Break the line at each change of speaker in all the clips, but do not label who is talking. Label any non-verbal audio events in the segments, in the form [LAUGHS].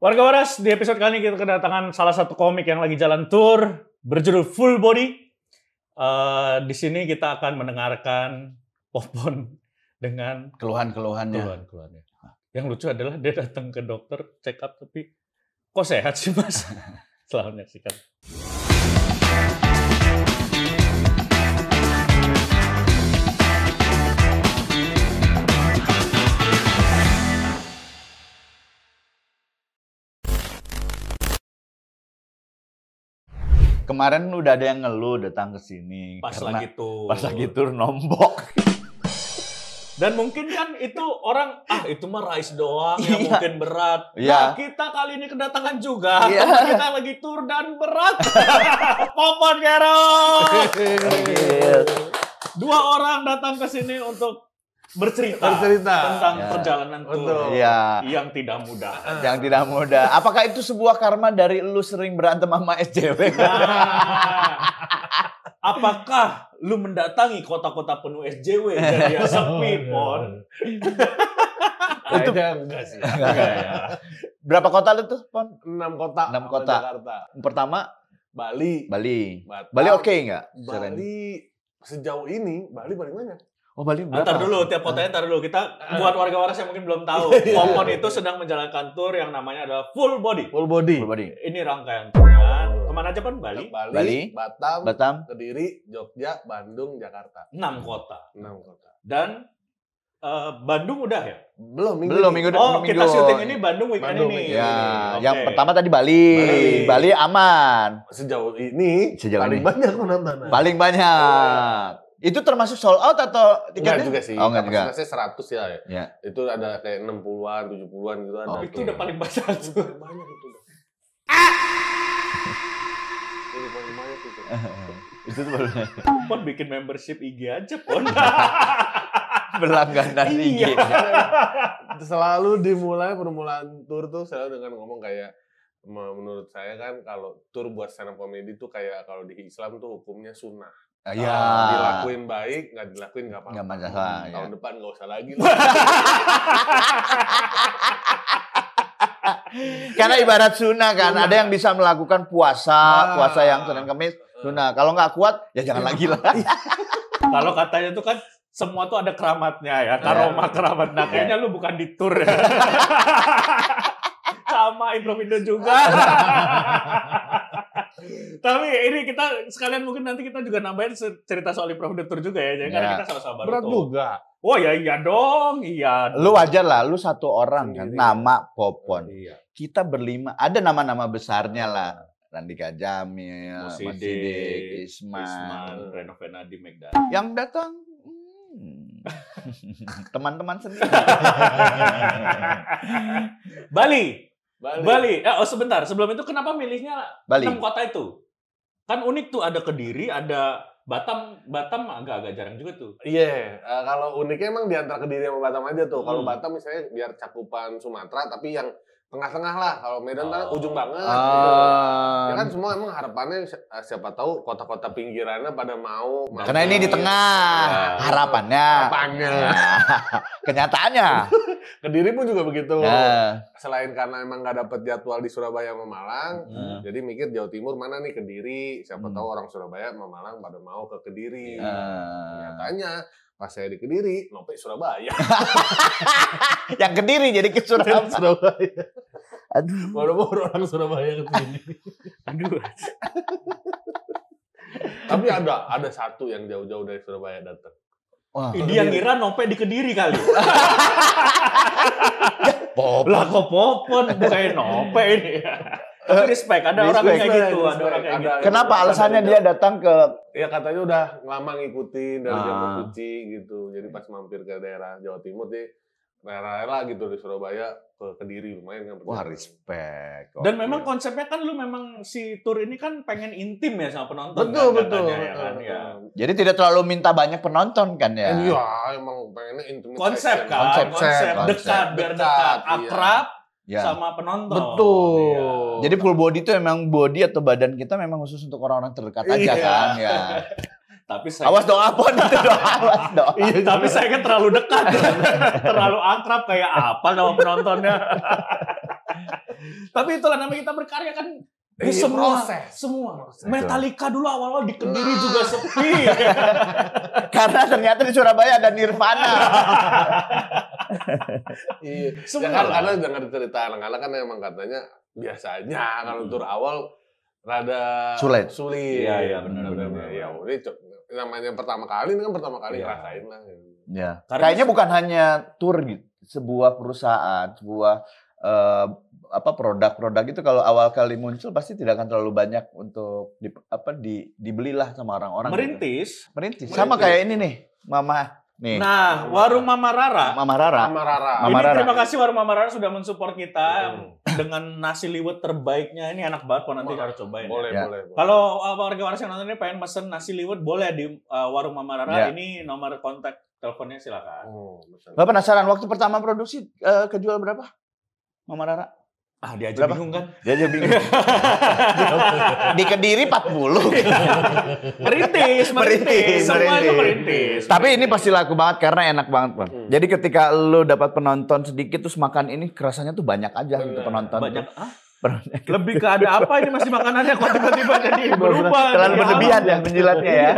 Warga Waras, di episode kali ini kita kedatangan salah satu komik yang lagi jalan tour berjudul Full Body. Uh, di sini kita akan mendengarkan Popon dengan
keluhan-keluhannya.
Keluhan-keluhannya. Yang lucu adalah dia datang ke dokter check up tapi kok sehat sih mas? [LAUGHS] Selamat menyaksikan.
Kemarin udah ada yang ngeluh datang ke sini. Pas karena, lagi tur. Pas lagi tur nombok.
[LAUGHS] Dan mungkin kan itu orang ah itu mah rice doang yang iya. mungkin berat. Iya. Nah, kita kali ini kedatangan juga. Iya. Kita lagi tur dan berat. [LAUGHS] Popon Gero. [LAUGHS] Dua orang datang ke sini untuk bercerita, bercerita. tentang ya. perjalanan tuh ya. yang tidak mudah.
[LAUGHS] Yang tidak mudah. Apakah itu sebuah karma dari lu sering berantem sama SJW? [LAUGHS] Nah,
apakah lu mendatangi
kota-kota penuh SJW [LAUGHS] dari yang sepi pon? itu enggak sih. Enggak, ya. Berapa kota lu tuh, Pon? enam kota. enam kota. Jakarta. Pertama Bali. Bali. Batang. Bali oke okay enggak? Bali
sejauh ini Bali paling banyak.
Oh Bali berapa? Ntar dulu,
tiap kotanya ntar dulu. Kita eh. buat warga waras yang mungkin belum tahu. [LAUGHS] Iya, iya, Popon iya, itu sedang menjalankan tour yang namanya adalah Full Body. Full Body. Full body. Ini rangkaian tournya. Kemana aja pun Bali. Bali, Bali,
Batam, Batam, Kediri, Jogja, Bandung, Jakarta.
Enam kota. Enam kota. Dan uh, Bandung udah ya? Belum minggu. Belum minggu. Oh, minggu kita syuting ini Bandung weekend Bandung, ini. Ya,
okay. yang pertama tadi Bali. Bali. Bali aman. Sejauh ini Sejauh paling ini. banyak penontonnya. Paling banyak. Oh. Itu termasuk sold out atau tiga Enggak juga sih. Oh, enggak juga. Kapasitasnya
seratus ya. ya. Itu ada kayak enam puluhan, tujuh puluhan gitu. Oh, ada itu tuh. udah paling besar Banyak
itu. Ah! Ini paling banyak itu. itu tuh paling Pon bikin membership IG aja, Pon. [LAUGHS] Berlangganan IG. Iya.
selalu dimulai permulaan tour tuh selalu dengan ngomong kayak menurut saya kan kalau tur buat stand up comedy tuh kayak kalau di Islam tuh hukumnya sunnah. Ah, iya. ya. dilakuin [LAUGHS] baik, nggak dilakuin nggak apa-apa. Nggak masalah. ya. Tahun depan nggak usah lagi. [LAUGHS]
Karena iya. ibarat
sunnah kan, sunnah. ada yang bisa melakukan puasa, ah. puasa yang Senin Kamis, sunnah. Kalau nggak kuat, ya jangan lagi lah.
[LAUGHS] Kalau katanya tuh kan semua tuh ada keramatnya ya, iya. karomah keramat. Nah iya. kayaknya lu bukan di tour ya. Sama Improvindo juga. Tapi ini kita sekalian mungkin nanti kita juga nambahin cerita soal Improv Tour juga ya. Jadi ya. karena kita sama-sama Berat juga. Oh ya iya dong, iya. Dong. Lu wajar
lah, lu satu orang kan, nama Popon. Oh, iya. Kita berlima, ada nama-nama besarnya lah. Randika Jamil, Mas Isman, Reno Venadi, Yang datang hmm. [LAUGHS] teman-teman hmm, sendiri. Bali,
Bali. Bali. Eh, oh sebentar, sebelum itu kenapa milihnya Bali. enam kota itu? Kan unik tuh ada Kediri, ada Batam, Batam agak-agak jarang juga tuh. Iya, yeah. uh, kalau
uniknya emang di antara Kediri sama Batam aja tuh. Kalau hmm. Batam misalnya biar cakupan Sumatera, tapi yang tengah-tengah lah. Kalau Medan oh. kan ujung banget. Uh. Ya kan semua emang harapannya eh, siapa tahu kota-kota pinggirannya pada mau. Karena ini di tengah ya.
harapannya. Harapannya. [LAUGHS] Kenyataannya.
Kediri pun juga begitu. Ya. Selain karena emang nggak dapet jadwal di Surabaya sama Malang, hmm. ya. jadi mikir Jawa Timur mana nih Kediri. Siapa hmm. tahu orang Surabaya sama Malang pada mau ke Kediri. Nah. Ya. Nyatanya pas saya di Kediri, nope Surabaya.
[LAUGHS] yang Kediri jadi ke Surabaya. Surabaya. Aduh. Baru-baru orang Surabaya ke sini. [LAUGHS] Aduh.
Tapi ada ada satu yang jauh-jauh dari Surabaya datang.
Wah, dia ngira nopek di Kediri kali. popon. [LAUGHS] Lah kok popon bukan nopek ini. Eh,
Tapi respect, ada respect. orang kayak gitu, ada orang gitu. kayak gitu. Kenapa alasannya dia datang ke
Ya katanya udah lama ngikutin dari ah. Kucing gitu. Jadi pas mampir ke daerah Jawa Timur dia rela-rela gitu di Surabaya ke Kediri lumayan kan. Wah,
respect. Okay. Dan
memang konsepnya kan lu memang si tour ini kan pengen intim ya sama penonton. Kan, ya betul, kan, ya. betul. Katanya, betul, ya kan? Ya.
Jadi tidak terlalu minta banyak penonton kan ya? Eh, iya,
emang
pengen intim. Konsep kan, konsep, konsep, konsep. dekat, biar dekat, iya. akrab. ya. sama penonton.
Betul. Ya. Jadi full body itu emang body atau badan kita memang khusus untuk orang-orang terdekat aja iya. kan ya. [LAUGHS] Tapi saya awas dong apa [LAUGHS] itu awas dong. Iya, tapi iya. saya kan terlalu dekat, [LAUGHS]
terlalu akrab kayak apa nama penontonnya. [LAUGHS] tapi itulah namanya kita berkarya kan
iya, Eh, semua, proses. semua. Metallica dulu awal-awal di Kediri nah. juga sepi. Karena ternyata di Surabaya ada Nirvana.
iya. Ya, semua. Ya, kan, karena dengar cerita anak-anak kan emang katanya biasanya kalau hmm. tur awal rada sulit. Sulit. Iya, iya benar benar. Ya, udah namanya pertama kali ini kan pertama kali yeah. ngerasain lah. Gitu.
Yeah. Karena Kayaknya bukan hanya tour gitu, sebuah perusahaan, sebuah uh, apa produk-produk itu kalau awal kali muncul pasti tidak akan terlalu banyak untuk di, apa di dibelilah sama orang-orang. Gitu. Merintis.
Gitu. Merintis. Merintis. Sama kayak ini
nih, Mama Nih. Nah, warung Mama Rara. Mama Rara. Mama Rara. Mama Rara. terima
kasih warung Mama Rara sudah mensupport kita dengan nasi liwet terbaiknya. Ini enak banget kok nanti harus cobain. Boleh, ya. boleh, boleh. Kalau uh, warga-warga yang nonton ini pengen pesen nasi liwet boleh di uh, warung Mama Rara. Ya. Ini nomor kontak teleponnya silakan. Oh,
Bapak penasaran waktu pertama produksi uh, kejual berapa? Mama Rara? Ah, dia aja Berapa? bingung kan? Dia aja bingung. [LAUGHS] di Kediri 40.
merintis, merintis, semua merintis. itu merintis. Tapi
ini pasti laku banget karena enak banget, Bang. Hmm. Jadi ketika lu dapat penonton sedikit terus makan ini kerasanya tuh banyak aja Bener. gitu penonton. Banyak. [LAUGHS] Lebih ke ada apa ini masih makanannya kok tiba-tiba jadi berubah. Terlalu berlebihan ya menjilatnya ya. Iya.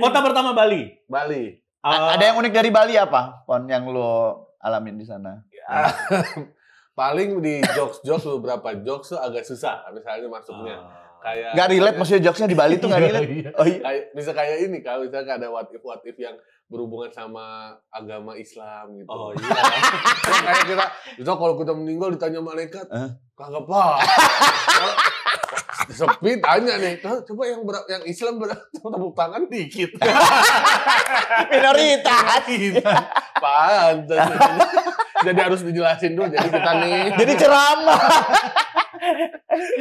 Kota pertama Bali. Bali. Uh, ada yang unik dari Bali apa? Pon yang lo alamin di sana. Ya
paling di jokes jokes beberapa jokes tuh agak susah misalnya masuknya ah. kayak nggak relate maksudnya jokesnya di Bali tuh nggak iya, relate iya. oh, iya. kayak, bisa kayak ini kalau misalnya ada what if what if yang berhubungan sama agama Islam gitu oh [LAUGHS] iya kayak kita itu kalau kita meninggal ditanya malaikat huh? kagak apa. [LAUGHS] sepi tanya nih coba yang ber yang Islam ber [LAUGHS] tepuk tangan dikit minoritas iya. pantas jadi harus dijelasin dulu. Jadi kita nih. Jadi ceramah.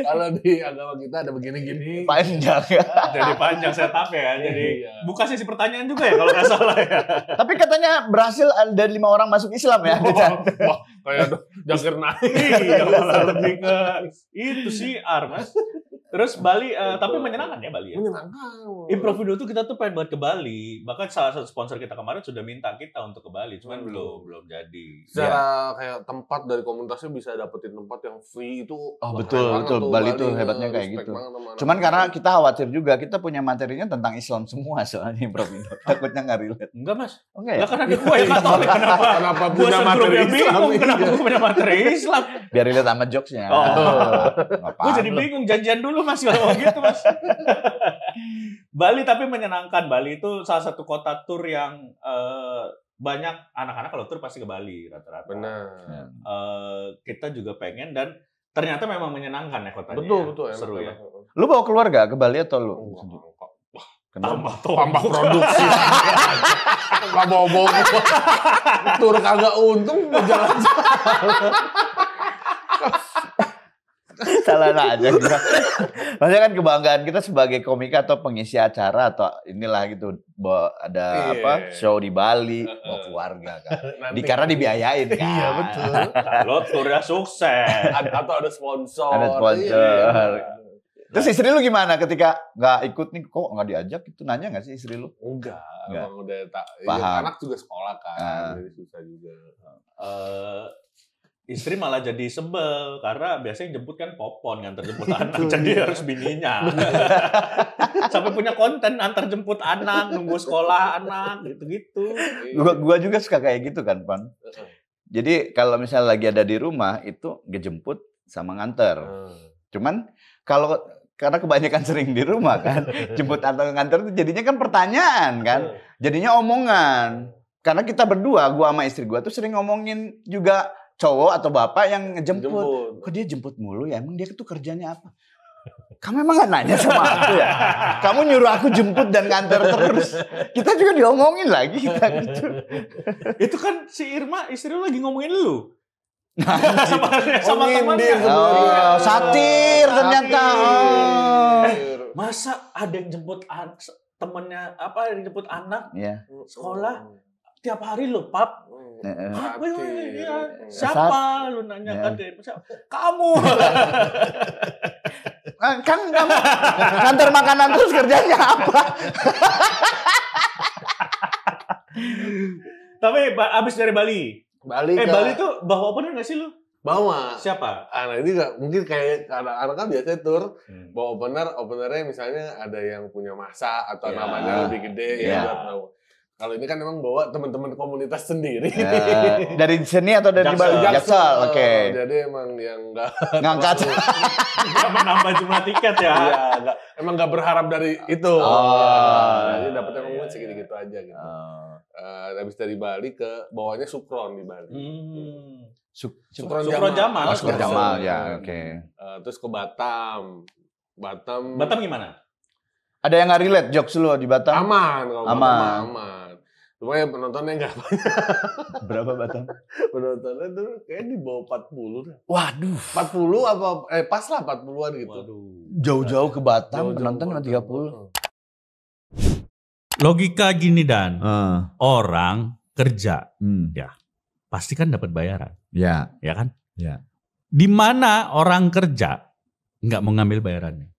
Kalau di agama kita ada begini-gini.
Panjang ya. Jadi panjang setup
ya. Jadi iya. buka sesi pertanyaan juga ya kalau nggak salah ya.
Tapi katanya berhasil ada eh, lima orang masuk Islam ya. oh,
kayak jangkir naik [LAUGHS] iya, iya, iya. lebih ke itu sih Armas Terus Bali, uh, tapi menyenangkan ya Bali ya? Menyenangkan. Improvido tuh kita tuh pengen banget ke Bali. Bahkan salah satu sponsor kita kemarin sudah minta kita untuk ke Bali, cuman hmm. belum belum jadi.
Secara
ya.
kayak tempat dari komunitasnya
bisa dapetin tempat yang free itu. Oh betul betul. Bali, Bali tuh hebatnya kayak gitu.
Cuman karena kita khawatir juga kita punya materinya tentang Islam semua soalnya Improvido. Takutnya nggak relate. Enggak mas. Oh, enggak ya. nah, karena gue yang Katolik kenapa? Kenapa punya materi Islam? Kenapa iya. gue punya materi Islam? Biar dilihat sama jokesnya. Oh. [LAUGHS] gue jadi
bingung janjian dulu mas kalau mau gitu mas. [LAUGHS] Bali tapi menyenangkan. Bali itu salah satu kota tur yang uh, banyak anak-anak kalau tur pasti ke Bali rata-rata. Benar. Uh, kita juga pengen dan ternyata memang menyenangkan ya kotanya. Betul betul. Seru ya.
Lu bawa keluarga ke Bali atau lu? Oh, Tambah tuh, tambah [LAUGHS] produksi. Nggak
bobo. Tur kagak untung jalan-jalan.
Salah aja kita. Maksudnya kan kebanggaan kita sebagai komika atau pengisi acara atau inilah gitu ada yeah. apa show di Bali mau keluarga kan. Nanti di, karena dibiayain iya, kan. Iya betul. Kalau turnya sukses
atau ada sponsor. Ada sponsor.
Iya. Terus nah. istri lu gimana ketika nggak ikut nih kok nggak diajak itu nanya nggak sih istri lu? Enggak, enggak. emang udah tak
ya, anak juga sekolah kan, uh. susah juga.
Uh, istri malah
jadi sebel karena biasanya jemput kan popon kan jemput [LAUGHS] anak jadi harus bininya [LAUGHS] sampai punya konten antar jemput anak nunggu sekolah anak gitu gitu gua
gua juga suka kayak gitu kan pan jadi kalau misalnya lagi ada di rumah itu ngejemput sama nganter hmm. cuman kalau karena kebanyakan [LAUGHS] sering di rumah kan jemput atau nganter itu jadinya kan pertanyaan kan jadinya omongan karena kita berdua gua sama istri gua tuh sering ngomongin juga cowok atau bapak yang ngejemput jemput. kok dia jemput mulu ya emang dia tuh kerjanya apa kamu emang gak nanya sama aku ya? Kamu nyuruh aku jemput dan nganter terus. Kita juga diomongin lagi kita
gitu. [LAUGHS] Itu kan si Irma istri lu lagi ngomongin lu
sama oh, temannya. Oh, satir ternyata. Oh.
masa ada yang jemput an- apa yang jemput anak yeah. sekolah oh. tiap hari lo pap Hah, ya. Siapa Sat, lu nanya ya. kan siapa?
Kamu. [LAUGHS] kan kamu kan. kantor makanan terus kerjanya apa?
[LAUGHS] Tapi abis dari Bali, Bali eh, Bali tuh bawa opener gak sih lu?
Bawa. Siapa? Anak ah, ini gak, mungkin kayak anak-anak kan biasanya tur hmm. bawa opener, openernya misalnya ada yang punya masa atau yeah. namanya lebih gede yeah. ya iya. buat tahu. Kalau ini kan memang bawa teman-teman komunitas sendiri. Uh, [LAUGHS] dari sini atau dari Jaksel? Jaksel, Jaksel. oke. Okay. Jadi emang yang enggak ngangkat. Enggak [LAUGHS] menambah jumlah tiket ya. Iya, enggak. Emang enggak berharap dari itu. Oh. jadi dapatnya emang segini segitu-gitu aja gitu. Oh. Uh, habis dari Bali ke bawahnya Sukron di Bali.
Hmm.
Suk Sukron, Sukron Jamal. Jamal. Oh, Sukron Jamal ya, oke. Okay.
Uh, eh, terus ke Batam. Batam. Batam gimana?
Ada yang nggak relate jokes lu di Batam? Aman, kalau aman. Batam,
aman. Cuma ya penontonnya nggak [LAUGHS] banyak. Berapa Batam? penontonnya tuh kayak di bawah 40 dah. Waduh. 40 apa eh pas lah 40-an gitu. Waduh.
Jauh-jauh ke Batam Jauh -jauh penonton cuma 30
logika gini dan uh. orang kerja hmm. ya pasti kan dapat bayaran ya ya kan ya di mana orang kerja nggak mengambil bayarannya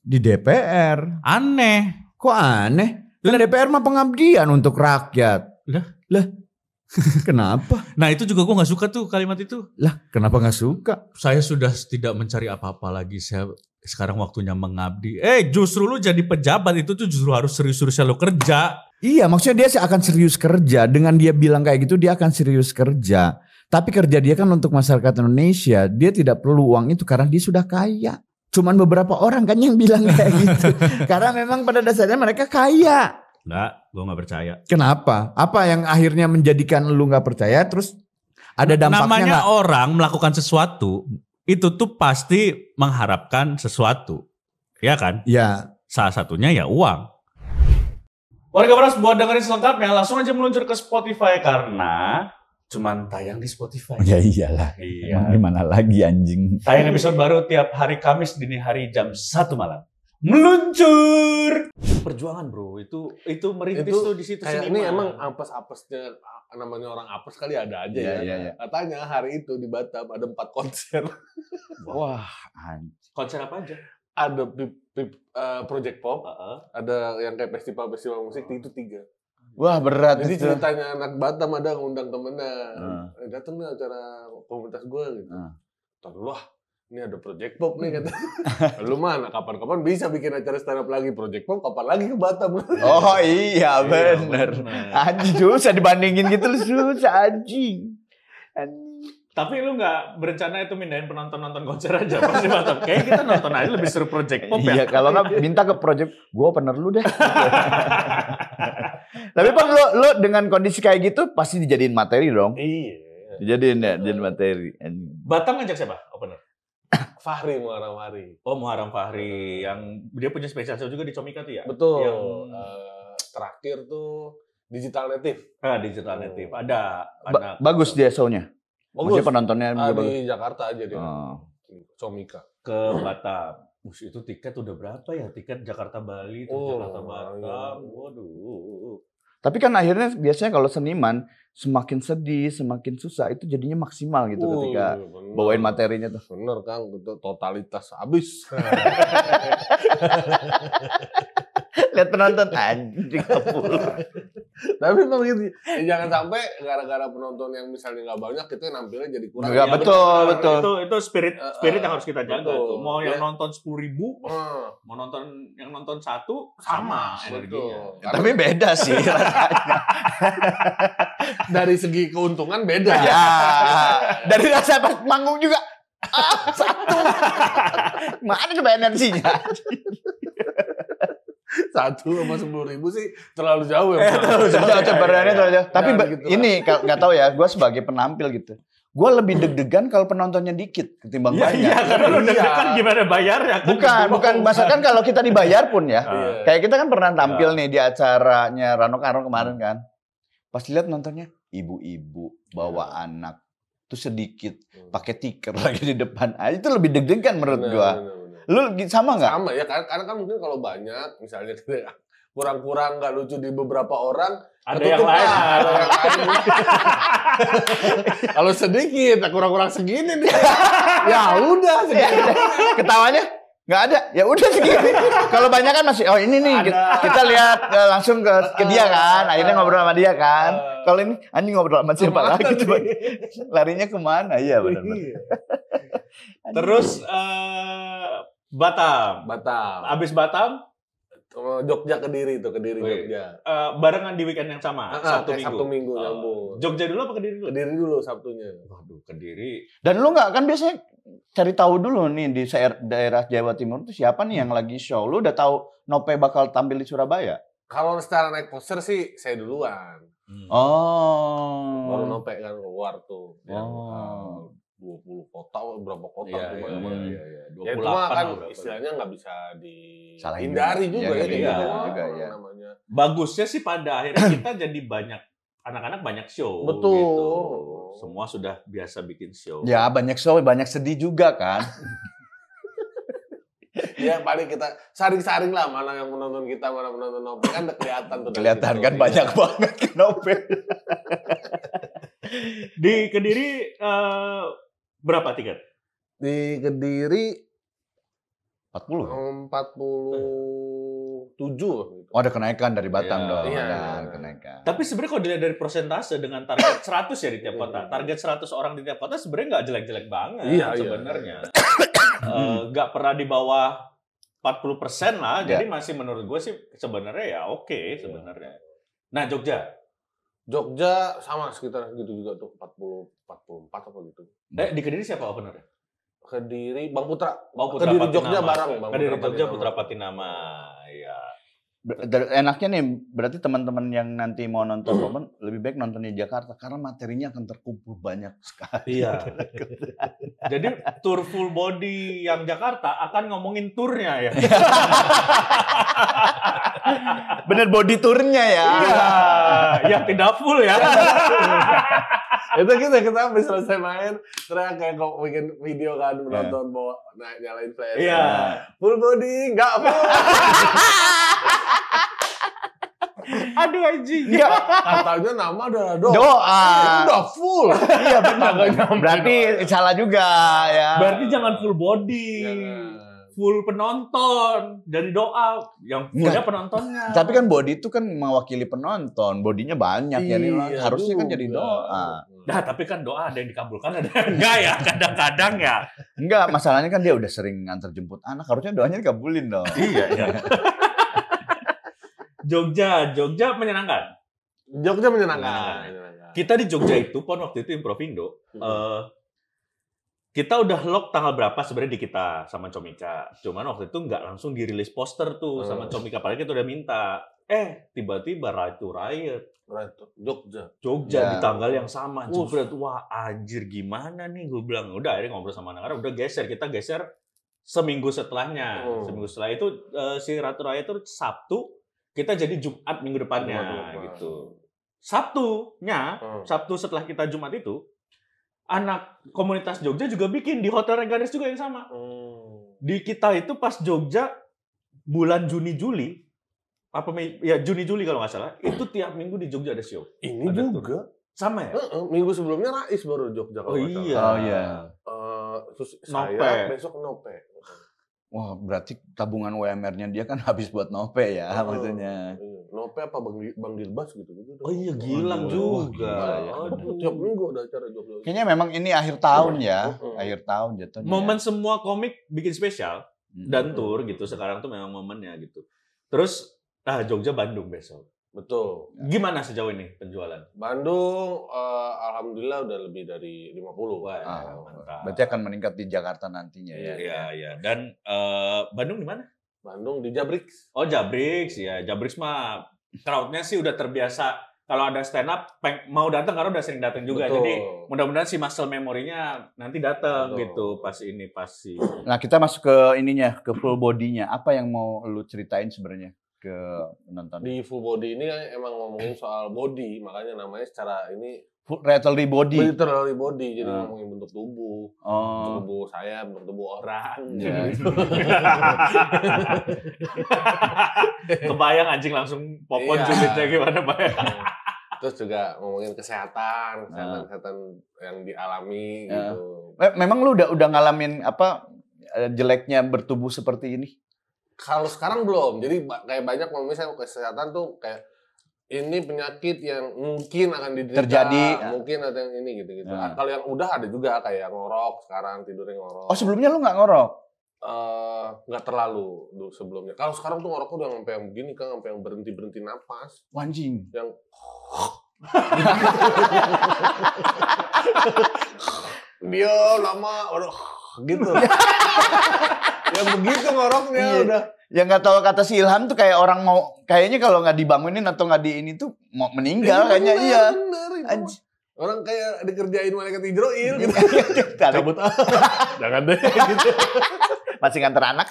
di
DPR aneh kok aneh lah DPR mah pengabdian untuk rakyat lah lah [LAUGHS] kenapa?
Nah itu juga gue gak suka tuh kalimat itu.
Lah kenapa gak suka?
Saya sudah tidak mencari apa-apa lagi. Saya sekarang waktunya mengabdi. Eh justru lu jadi pejabat itu tuh justru harus serius serius lu kerja.
Iya maksudnya dia sih akan serius kerja. Dengan dia bilang kayak gitu dia akan serius kerja. Tapi kerja dia kan untuk masyarakat Indonesia. Dia tidak perlu uang itu karena dia sudah kaya. Cuman beberapa orang kan yang bilang kayak gitu. [LAUGHS] karena memang pada dasarnya mereka kaya.
Nah gue nggak percaya.
Kenapa? Apa yang akhirnya menjadikan lu nggak percaya? Terus ada dampaknya Namanya gak?
orang melakukan sesuatu itu tuh pasti mengharapkan sesuatu, ya kan? Ya. Salah satunya ya uang. Warga Pras buat dengerin selengkapnya langsung aja meluncur ke Spotify karena cuman tayang di Spotify. Ya iyalah. Iya. Emang gimana
lagi anjing. Tayang episode
baru tiap hari Kamis dini hari jam 1 malam
meluncur.
Perjuangan bro, itu itu merintis itu, tuh di situ kayak Ini emang
apes-apesnya namanya orang apes kali ada aja yeah, ya. Yeah, iya, iya. yeah. Katanya hari itu di Batam ada empat
konser. [LAUGHS] Wah, anjir.
konser apa aja?
Ada pip, pip,
uh, project pop, uh -huh. ada yang kayak festival-festival musik, uh -huh. itu tiga.
Wah berat. Jadi itu. ceritanya
anak Batam ada ngundang temennya, uh. Eh, datang acara komunitas gue gitu. Uh. Tuh, ini ada Project Pop nih hmm. kata. [LAUGHS] Lu mana kapan-kapan bisa bikin
acara stand up lagi Project Pop kapan lagi ke Batam. [LAUGHS] oh iya benar. Iya, anjing susah dibandingin gitu susah anjing. Tapi lu nggak
berencana itu mindahin penonton nonton konser aja pas di Batam. Kayak kita nonton aja lebih seru Project Pop ya. Iya
kalau nggak minta ke Project, gua pener lu deh. [LAUGHS] Tapi bang lu, lu dengan kondisi kayak gitu pasti dijadiin materi dong. Iya. Dijadiin ya, jadi materi.
Batam ngajak siapa? Opener? Fahri Muharram Fahri. Oh Muharram Fahri yang dia punya spesial show juga di Comika tuh ya? Betul. Yang uh, terakhir tuh digital native. Ah digital native oh. ada. ada. Ba
bagus dia show-nya. Bagus. Maksudnya penontonnya ah, juga di bagus.
Jakarta aja dia. Oh. Comika. Ke Batam. Bus itu tiket udah berapa ya? Tiket Jakarta Bali, oh, Jakarta Batam. Iya. Waduh.
Tapi kan akhirnya biasanya kalau seniman semakin sedih, semakin susah itu jadinya maksimal gitu uh, ketika bener. bawain materinya tuh.
Bener kan totalitas habis. [LAUGHS]
lihat penonton anjing Tapi memang gitu.
jangan sampai gara-gara penonton yang misalnya nggak banyak kita nampilnya jadi kurang. Enggak, ya,
betul, betul,
betul. Nah, itu itu spirit eh, spirit eh, yang harus kita jaga betul. tuh. Mau yang iya. nonton sepuluh ribu, eh. mau nonton yang nonton satu sama, sama energinya. Ya, tapi beda sih rasanya.
[LAUGHS] Dari segi keuntungan beda. Ya.
[LAUGHS]
Dari rasa pas manggung
juga [LAUGHS] Ah, satu. Mana coba sih satu sama sepuluh
ribu sih terlalu jauh ya. Eh, terlalu jauh, iya, iya, jauh, terlalu iya, jauh. Tapi ya,
gitu ini nggak tahu ya, gue sebagai penampil gitu gue lebih deg-degan kalau penontonnya dikit ketimbang ya, banyak. Iya, karena lu deg-degan gimana bayarnya. Kan? Bukan, bukan. kan kalau kita dibayar pun ya. Uh, kayak kita kan pernah tampil uh. nih di acaranya Rano Karno kemarin kan. Pas lihat nontonnya ibu-ibu bawa anak tuh sedikit pakai tiket lagi di depan. Ah, itu lebih deg-degan menurut gue. Lu sama nggak? Sama ya,
karena, karena kan mungkin kalau banyak, misalnya [LAUGHS] kurang-kurang nggak lucu di beberapa orang, ada [LAUGHS] yang lain. [LAUGHS] kalau sedikit, nah kurang-kurang segini nih.
ya udah segini. Ketawanya nggak ada ya udah segini kalau banyak kan masih oh ini nih kita, kita lihat uh, langsung ke, ke dia kan akhirnya ngobrol sama dia kan kalau ini anjing ah, ngobrol sama siapa lagi coba larinya kemana iya benar iya. terus uh, Batam. Batam. Abis
Batam? Jogja ke Diri itu, Kediri Wih. Jogja. Uh, barengan di weekend yang sama, uh, Sabtu Minggu. Sabtu Minggu Uh, Jogja dulu apa Kediri dulu? Kediri dulu Sabtunya. Waduh, Kediri.
Dan lu nggak kan biasanya cari tahu dulu nih di daerah Jawa Timur tuh siapa nih yang lagi show. Lu udah tahu Nope bakal tampil di Surabaya?
Kalau secara naik poster sih saya duluan.
Hmm. Oh. Baru Nope
kan keluar tuh. Oh. Ya, 20
kota berapa kota
iya, iya, iya, iya, iya. 28 ya, cuma
kan istilahnya nggak bisa
dihindari
juga, juga ya, ya, ya, juga, ya. namanya. Bagusnya sih pada akhirnya kita jadi banyak anak-anak banyak show Betul. gitu. Semua sudah biasa bikin show. Ya,
banyak show, banyak sedih juga kan.
ya paling kita saring-saring
lah mana yang menonton kita mana menonton novel kan kelihatan tuh kelihatan
kan banyak banget novel
di kediri uh, Berapa
tiket?
Di Kediri
40. 47
tujuh. Gitu. Oh ada kenaikan dari Batam ya, dong. Iya. Ada iya. kenaikan.
Tapi sebenarnya kalau dilihat dari persentase dengan target 100 ya di tiap iya, kota. Iya. Target 100 orang di tiap kota sebenarnya nggak jelek-jelek banget iya, sebenarnya. Iya. [COUGHS] nggak uh, pernah di bawah 40 persen lah. Ya. Jadi masih menurut gue sih sebenarnya ya oke okay, sebenarnya. Ya. Nah Jogja, Jogja sama sekitar gitu juga tuh 40 44 apa gitu. Eh di Kediri siapa
openernya? Kediri Bang Putra. Bang Putra Kediri Patinama. Jogja
bareng Bang Kediri Putra Jogja Patinama. Putra Patinama.
Iya enaknya nih berarti teman-teman yang nanti mau nonton Boban lebih baik nonton di Jakarta karena materinya akan terkumpul banyak sekali. Iya.
[LAUGHS] Jadi tour full body yang Jakarta akan ngomongin turnya ya. [LAUGHS] Bener body turnya ya. Iya, ya tidak
full ya. [LAUGHS] itu kita kita habis selesai main terus kayak kok bikin video kan iya. menonton yeah. bawa nah, nyalain flash. Iya. Full body nggak full. Aduh anjing. Enggak, iya, katanya nama adalah doa. Doa. Udah
full. iya benar. Berarti doa. Ya. salah juga
ya. Berarti jangan full body. Jangan full penonton dari doa yang
fullnya penontonnya. Tapi kan body itu kan mewakili penonton, bodinya banyak ya, iya, jadi ya, harusnya kan jadi doa.
Nah, tapi kan doa ada yang dikabulkan ada yang enggak ya kadang-kadang ya.
Enggak, masalahnya kan dia udah sering nganter jemput anak, harusnya doanya dikabulin dong. iya, iya. Jogja, Jogja menyenangkan. Jogja
menyenangkan. menyenangkan. kita di Jogja itu pun waktu itu Improvindo. Hmm. Uh, kita udah lock tanggal berapa sebenarnya di kita sama Comika. Cuman waktu itu nggak langsung dirilis poster tuh hmm. sama Comika. Padahal kita udah minta. Eh, tiba-tiba Ratu Riot. Ratu Jogja. Jogja ya. di tanggal yang sama. Jogja wah anjir gimana nih gue bilang. Udah akhirnya ngobrol sama anak udah geser. Kita geser seminggu setelahnya. Hmm. Seminggu setelah itu uh, si Ratu Riot itu Sabtu kita jadi Jumat minggu depannya Jumat. gitu. Sabtunya, hmm. Sabtu setelah kita Jumat itu, anak komunitas Jogja juga bikin di Hotel Regaris juga yang sama. Hmm. Di kita itu pas Jogja bulan Juni Juli apa Mei ya Juni Juli kalau nggak salah itu tiap minggu di Jogja ada show. Ini ada juga tur. sama ya? Uh, uh, minggu sebelumnya Rais baru Jogja kalau Oh iya. Oh iya.
Uh, terus nope. saya besok Nope.
Wah, berarti tabungan WMR-nya dia kan [LAUGHS] habis buat nope ya oh, maksudnya. Iya.
Nope apa Bang, Bang Dilbas gitu gitu. Oh iya, gilang
oh, juga. Gila, ya. Aduh, tiap minggu ada acara job Kayaknya memang ini akhir tahun ya. Uh, huh
Akhir tahun jatuhnya. Momen semua komik bikin spesial dan tour gitu sekarang tuh memang momennya gitu. Terus ah Jogja Bandung besok. Betul. Ya. Gimana sejauh ini penjualan?
Bandung uh, alhamdulillah udah lebih dari 50. Wah, ya, mantap. Berarti
akan meningkat di Jakarta nantinya ya. Iya, iya. Ya.
Dan uh, Bandung di mana? Bandung di Jabrix. Oh, Jabrix ya. Jabrix mah crowdnya sih udah terbiasa kalau ada stand up peng, mau datang karena udah sering datang juga. Betul. Jadi mudah-mudahan si muscle memorinya nanti datang gitu pas ini pasti si.
Nah, kita masuk ke ininya, ke full bodinya. Apa yang mau lu ceritain sebenarnya? ke penonton.
Di full body ini kan emang ngomongin soal body, makanya namanya secara ini
literally body. Literally body,
jadi uh. ngomongin bentuk tubuh. Oh. Tubuh saya, bentuk tubuh orang. Hmm. Yeah. [LAUGHS] Gitu. Kebayang anjing langsung popon iya. culitnya gimana bayang. Hmm. Terus juga ngomongin kesehatan, kesehatan, kesehatan yang dialami yeah.
gitu. Memang lu udah udah ngalamin apa eh, jeleknya bertubuh seperti ini?
kalau sekarang belum jadi kayak banyak kalau misalnya kesehatan tuh kayak ini penyakit yang mungkin akan diderita, terjadi ya. mungkin ya. ada yang ini gitu gitu ya. kalau yang udah ada juga kayak ngorok sekarang tidur ngorok oh
sebelumnya lu nggak ngorok
eh, nggak uh, terlalu dulu sebelumnya kalau sekarang tuh ngorok udah sampai yang begini kan sampai yang berhenti berhenti nafas. Wanjing. yang
[LAUGHS] dia lama gitu [LAUGHS] ya begitu ngoroknya iya. udah yang nggak tahu kata si Ilham tuh kayak orang mau kayaknya kalau nggak dibangunin atau nggak di ini tuh mau meninggal iya, kayaknya iya
bener, orang kayak dikerjain malaikat Idroil gitu
[LAUGHS] cabut ah [LAUGHS] jangan deh gitu masih nganter anak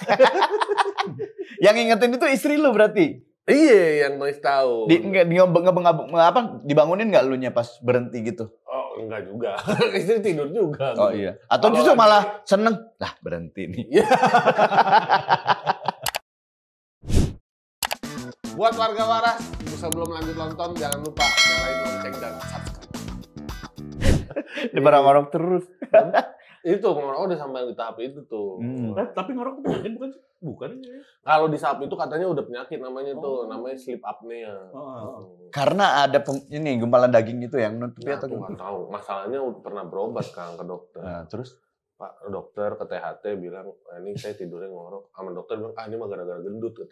[LAUGHS] yang ingetin itu istri lu berarti iya yang mau tahu di nggak di, apa dibangunin nggak lu nya pas berhenti gitu
enggak juga. [LAUGHS] Istri tidur juga. Oh gitu. iya. Atau Kalau justru malah
seneng. Lah berhenti nih. Iya. [LAUGHS]
Buat warga waras, bisa belum lanjut nonton jangan lupa nyalain lonceng dan subscribe.
Di barang barang terus. Iya itu
ngorok udah sampai di tahap itu tuh. Hmm. Eh, tapi ngorok penyakit bukan sih? Bukan. Ya, ya. Kalau di sapi itu katanya udah penyakit namanya oh. tuh, namanya sleep apnea. Oh. oh, oh.
Hmm. Karena ada pem, ini gumpalan daging itu ya, yang nonton nah, atau gimana?
tahu. Masalahnya pernah berobat kan ke dokter. Nah, terus Pak dokter ke THT bilang, eh, ini saya tidurnya ngorok. Sama dokter bilang, ah ini mah gara-gara gendut. gitu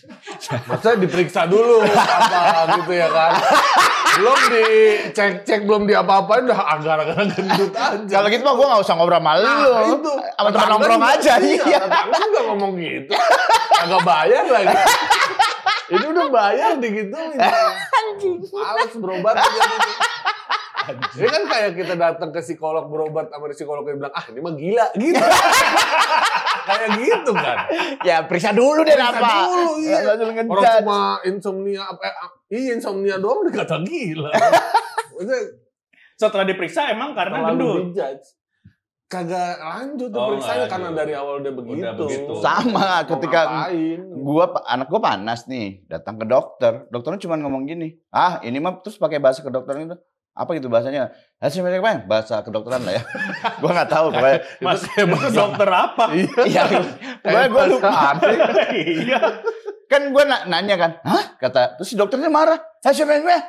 [LAUGHS]
Masa diperiksa dulu apa gitu ya kan. Belum
dicek-cek, belum diapa-apain, udah ah, gara-gara gendut aja. Kalau gitu mah gue gak usah ngobrol malu, nah, itu. Sama teman nongkrong aja. Iya, aku iya.
juga ngomong gitu.
Agak bayar
lagi. Ini udah bayar digituin. [LAUGHS] Anjing. Males berobat aja. Gitu. Ini ya kan kayak kita datang ke psikolog berobat sama psikolog yang bilang, ah ini mah gila gitu. [LAUGHS] kayak gitu kan. Ya periksa dulu deh apa. Periksa dulu iya. Orang cuma insomnia, eh, apa, ah, iya insomnia doang dikata kata gila.
Setelah diperiksa emang karena gendut.
kagak lanjut
oh, periksanya karena dari awal udah begitu. Udah begitu. Sama
ketika gua anak gua panas nih, datang ke dokter. Dokternya cuma ngomong gini, "Ah, ini mah terus pakai bahasa ke dokter itu apa gitu bahasanya hasil mereka apa bahasa kedokteran lah ya [LAUGHS] gue nggak tahu pokoknya mas itu eh, iya. dokter apa iya, [LAUGHS] iya. pokoknya gue lupa iya, iya. kan gue na nanya kan hah kata terus si dokternya marah hasil mereka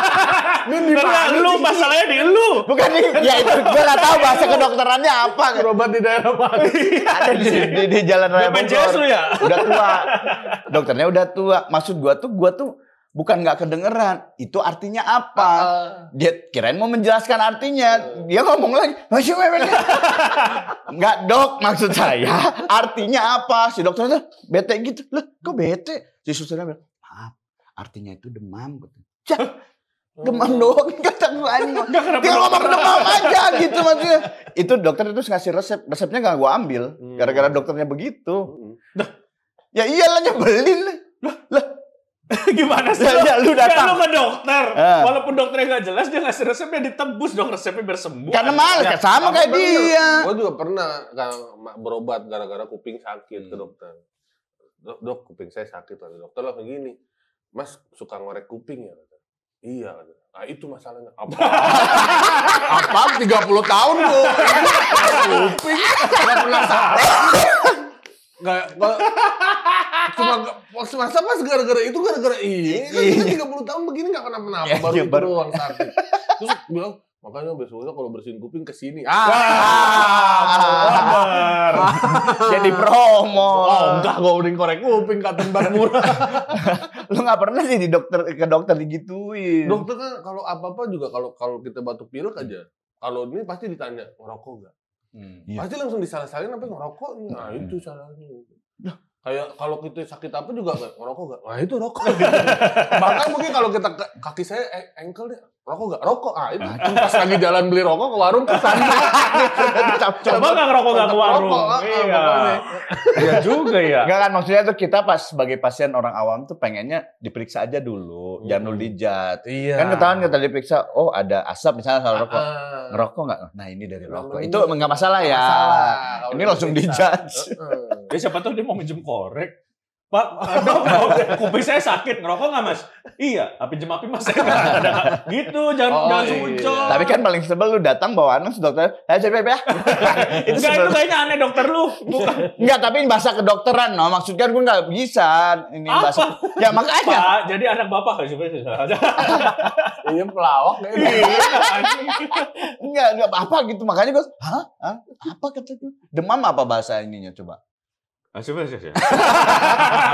[LAUGHS]
ini di mana lu masalahnya di lu bukan di ya itu gue nggak tahu bahasa kedokterannya
apa kan berobat di daerah mana ada di, di, di jalan raya Bogor ya? udah tua dokternya udah tua maksud gue tuh gue tuh bukan nggak kedengeran itu artinya apa uh, dia kirain mau menjelaskan artinya uh, dia ngomong lagi masih [LAUGHS] nggak dok maksud saya artinya apa si dokter itu bete gitu loh kok bete si susternya bilang maaf artinya itu demam gitu oh. demam doang kata gue anjing dia ngomong demam aja gitu maksudnya itu dokter itu ngasih resep resepnya gak gue ambil hmm. gara-gara dokternya begitu hmm. ya iyalah nyebelin lah lah [LAUGHS] Gimana sih? Ya, ya lu ya, datang. Kan lu ke dokter. Uh.
Walaupun dokternya nggak jelas, dia ngasih resepnya ditebus dong resepnya biar sembuh. Karena males, ya, sama kayak dia.
gua juga pernah berobat gara-gara kuping sakit hmm. ke dokter. Dok, dok, kuping saya sakit. Kata dokter lah begini Mas suka ngorek kuping ya? Iya. Nah itu
masalahnya. [LAUGHS] Apa? Apa? 30 tahun bu kuping. Gak pernah sakit.
Gak,
cuma masa pas gara-gara itu gara-gara ini kan iya. kita 30 tahun begini gak kenapa-napa ya, baru ya, itu doang Terus bilang makanya besoknya kalau bersihin kuping ke sini. Ah,
ah, Jadi promo. Oh, enggak gue
mending korek kuping katen bar murah. [LAUGHS] Lu nggak pernah sih di dokter ke dokter digituin. Dokter kan
kalau apa-apa juga kalau kalau kita batuk pilek aja. Kalau ini pasti ditanya, ngerokok gak Hmm, iya. Pasti langsung disalah-salahin apa ngerokok. Nah, hmm. itu salahnya kayak kalau kita sakit apa juga nggak rokok nggak? Wah itu rokok. [LAUGHS] Bahkan mungkin kalau kita kaki saya eh, ankle deh, rokok nggak rokok ah itu pas lagi jalan
beli rokok ke warung kesan coba gak ngerokok gak ke warung rokok, ah, iya iya juga ya nggak kan maksudnya tuh kita pas sebagai pasien orang awam tuh pengennya diperiksa aja dulu hmm. jangan dulu dijat iya. kan ketahuan kita diperiksa oh ada asap misalnya soal rokok uh, ngerokok nggak nah ini dari rokok itu nggak masalah ya masalah. ini langsung dijat Ya siapa tuh dia mau minjem korek [LAUGHS] Pak,
kuping saya sakit, ngerokok nggak mas?
Iya, tapi jem api mas. Ada gitu, jangan oh, jangan iya. Tapi kan paling sebel lu datang bawaan mas dokter, eh cepet ya. [LAUGHS] itu enggak, itu kayaknya aneh dokter lu. Bukan. Enggak, tapi bahasa kedokteran, no. Maksudnya kan gue nggak bisa. Ini Apa? Bahasa... Ya makanya. Pak,
jadi anak bapak sih [LAUGHS] sebenarnya.
Iya pelawak deh. Enggak, iya, enggak apa-apa gitu. Makanya gue, hah? Hah? Apa kata gue? Demam apa bahasa ininya coba? Asumsi ah, ya.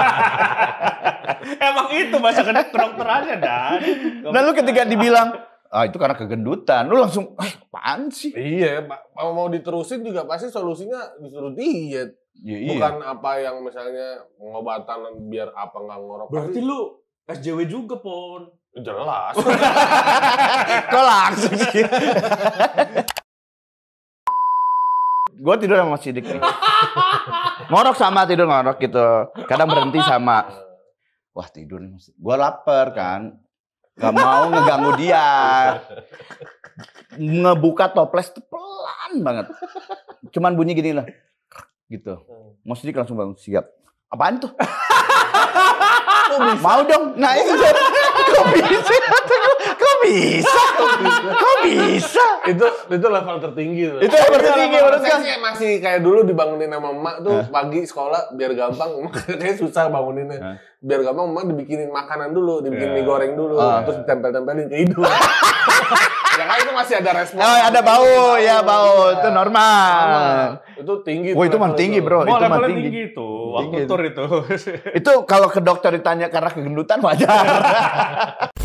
[LAUGHS] Emang itu bahasa kedokterannya dan. Nah [LAUGHS] lu ketika dibilang ah itu karena kegendutan, lu langsung ah, apaan sih? Iya, mau mau diterusin
juga pasti solusinya disuruh diet. Iya, iya. Bukan apa yang misalnya pengobatan biar apa nggak ngorok. Berarti pasti. lu SJW juga pon. Jelas.
[LAUGHS] Kok langsung sih?
Gue tidur sama Sidik nih ngorok sama tidur ngorok gitu. Kadang berhenti sama. Wah tidur nih. Gue lapar kan. Gak mau ngeganggu dia. Ngebuka toples tuh pelan banget. Cuman bunyi gini lah. Gitu. Mau sedih langsung bangun siap. Apaan tuh? [LAUGHS] mau dong. naik itu kok bisa? Kok bisa? Kok bisa?
itu itu level tertinggi loh. Itu level iya, tertinggi menurut kan? masih kayak dulu dibangunin sama emak tuh huh? pagi sekolah biar gampang [LAUGHS] kayak susah banguninnya. Huh? Biar gampang emak dibikinin makanan dulu, dibikinin yeah. mie goreng dulu, uh, terus ditempel-tempelin ke hidung.
[LAUGHS] yang lain itu masih ada respon. Oh,
ada bau, iya, ya bau, iya. itu normal. normal.
Itu tinggi. Wah, itu mah tinggi, Bro. Itu mah tinggi. tinggi itu,
tinggi. itu. itu kalau ke dokter ditanya karena kegendutan wajar. [LAUGHS]